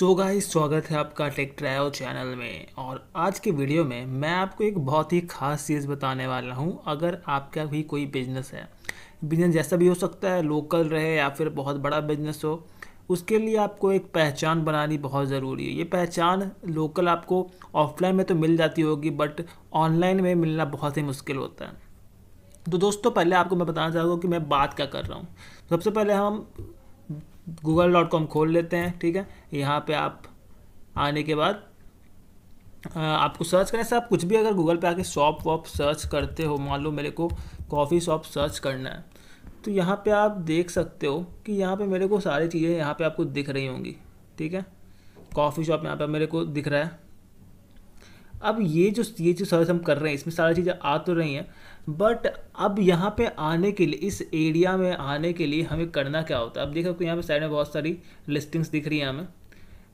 so guys स्वागत है आपका टेक ट्रायल चैनल में और आज के वीडियो में मैं आपको एक बहुत ही खास चीज़ बताने वाला हूं अगर आपका भी कोई बिजनेस है बिजनेस जैसा भी हो सकता है लोकल रहे या फिर बहुत बड़ा बिजनेस हो उसके लिए आपको एक पहचान बनानी बहुत ज़रूरी है ये पहचान लोकल आपको ऑफलाइन में तो मिल जाती होगी बट ऑनलाइन में मिलना बहुत ही मुश्किल होता है तो दोस्तों पहले आपको मैं बताना चाहूँगा कि मैं बात क्या कर रहा हूँ सबसे पहले हम गूगल डॉट कॉम खोल लेते हैं ठीक है यहाँ पे आप आने के बाद आपको सर्च करने से आप कुछ भी अगर गूगल पे आके शॉप वॉप सर्च करते हो मान लो मेरे को कॉफ़ी शॉप सर्च करना है तो यहाँ पे आप देख सकते हो कि यहाँ पे मेरे को सारी चीज़ें यहाँ पे आपको दिख रही होंगी ठीक है कॉफ़ी शॉप यहाँ पे मेरे को दिख रहा है अब ये जो ये जो सर्च हम कर रहे हैं इसमें सारी चीज़ें आ तो रही हैं बट अब यहाँ पे आने के लिए इस एरिया में आने के लिए हमें करना क्या होता है अब देखो यहाँ पे साइड में बहुत सारी लिस्टिंग्स दिख रही हैं हमें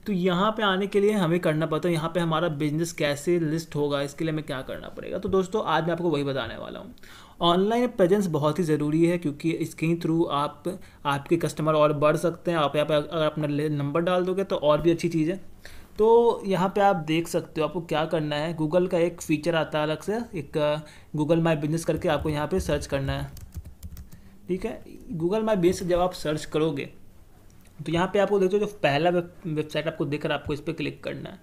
तो यहाँ पे आने के लिए हमें करना पड़ता है यहाँ पे हमारा बिजनेस कैसे लिस्ट होगा इसके लिए हमें क्या करना पड़ेगा तो दोस्तों आज मैं आपको वही बताने वाला हूँ ऑनलाइन प्रेजेंस बहुत ही ज़रूरी है क्योंकि इसके ही थ्रू आप आपके कस्टमर और बढ़ सकते हैं आप यहाँ पर अगर अपना नंबर डाल दोगे तो और भी अच्छी चीज़ है तो यहाँ पे आप देख सकते हो आपको क्या करना है गूगल का एक फ़ीचर आता है अलग से एक गूगल माई बिजनेस करके आपको यहाँ पे सर्च करना है ठीक है गूगल माई बिजनेस जब आप सर्च करोगे तो यहाँ पे आपको देखो जो पहला वेबसाइट आपको देख रहा है आपको इस पर क्लिक करना है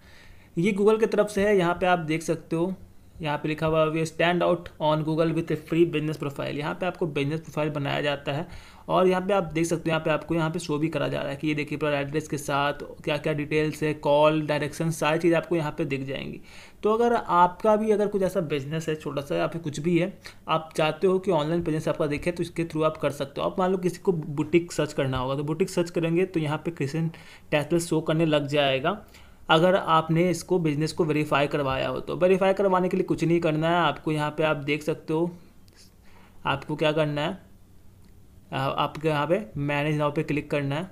ये गूगल की तरफ से है यहाँ पर आप देख सकते हो यहाँ पे लिखा हुआ we stand out on Google with a free business profile यहाँ पे आपको बिजनेस प्रोफाइल बनाया जाता है और यहाँ पे आप देख सकते हो यहाँ पे आपको यहाँ पे शो भी करा जा रहा है कि ये देखिए पूरा एड्रेस के साथ क्या क्या डिटेल्स है कॉल डायरेक्शन सारी चीज़ आपको यहाँ पे दिख जाएंगी तो अगर आपका भी अगर कुछ ऐसा बिजनेस है छोटा सा या फिर कुछ भी है आप चाहते हो कि ऑनलाइन बिजनेस आपका देखे तो इसके थ्रू आप कर सकते हो आप मान लो किसी को बुटीक सर्च करना होगा तो बुटीक सर्च करेंगे तो यहाँ पर क्रिशन टैसल शो करने लग जाएगा अगर आपने इसको बिज़नेस को वेरीफाई करवाया हो तो वेरीफाई करवाने के लिए कुछ नहीं करना है आपको यहाँ पे आप देख सकते हो आपको क्या करना है आपके यहाँ पे मैनेज नाव पे क्लिक करना है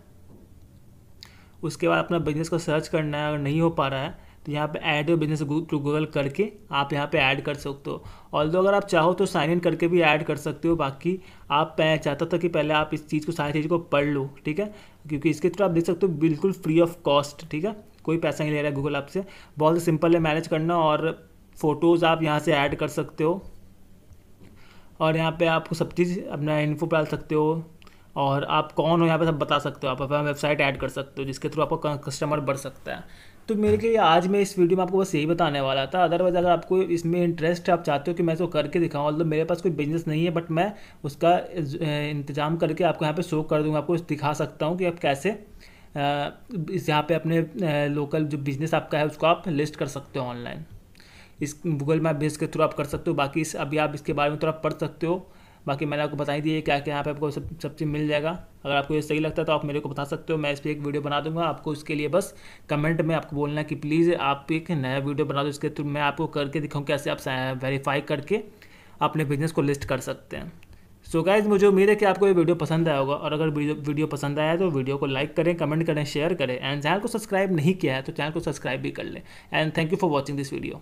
उसके बाद अपना बिजनेस को सर्च करना है अगर नहीं हो पा रहा है तो यहाँ पे add your business to Google करके आप यहाँ पे ऐड कर सकते हो ऑल अगर आप चाहो तो साइन इन करके भी ऐड कर सकते हो बाकी आप मैं चाहता था कि पहले आप इस चीज़ को सारी चीज़ को पढ़ लो ठीक है क्योंकि इसके थ्रू आप देख सकते हो बिल्कुल फ्री ऑफ कॉस्ट ठीक है कोई पैसा नहीं ले रहा है गूगल आपसे बहुत ही सिंपल है मैनेज करना और फ़ोटोज़ आप यहाँ से ऐड कर सकते हो और यहाँ पे आपको सब चीज़ अपना इन्फो डाल सकते हो और आप कौन हो यहाँ पे सब बता सकते हो आप अपना वेबसाइट ऐड कर सकते हो जिसके थ्रू आपका कस्टमर बढ़ सकता है तो मेरे लिए आज मैं इस वीडियो में आपको बस यही बताने वाला था अदरवाइज अगर आपको इसमें इंटरेस्ट है आप चाहते हो कि मैं इसको करके दिखाऊँ मतलब मेरे पास कोई बिजनेस नहीं है बट मैं उसका इंतजाम करके आपको यहाँ पर शो कर दूँगा आपको दिखा सकता हूँ कि आप कैसे यहाँ पे अपने लोकल जो बिजनेस आपका है उसको आप लिस्ट कर सकते हो ऑनलाइन इस गूगल मैप बेस के थ्रू आप कर सकते हो बाकी इस अभी आप इसके बारे में थोड़ा पढ़ सकते हो बाकी मैंने आपको बताई दी है क्या क्या यहाँ पे आपको सब सब चीज़ मिल जाएगा अगर आपको ये सही लगता है तो आप मेरे को बता सकते हो मैं इस पर एक वीडियो बना दूंगा आपको इसके लिए बस कमेंट में आपको बोलना कि प्लीज़ आप एक नया वीडियो बना दो इसके थ्रू मैं आपको करके दिखाऊँ कैसे आप वेरीफाई करके अपने बिजनेस को लिस्ट कर सकते हैं सो so गाइज मुझे उम्मीद है कि आपको ये वीडियो पसंद आया होगा और अगर वीडियो पसंद आया तो वीडियो को लाइक करें कमेंट करें शेयर करें एंड चैनल को सब्सक्राइब नहीं किया है तो चैनल को सब्सक्राइब भी कर लें and thank you for watching this video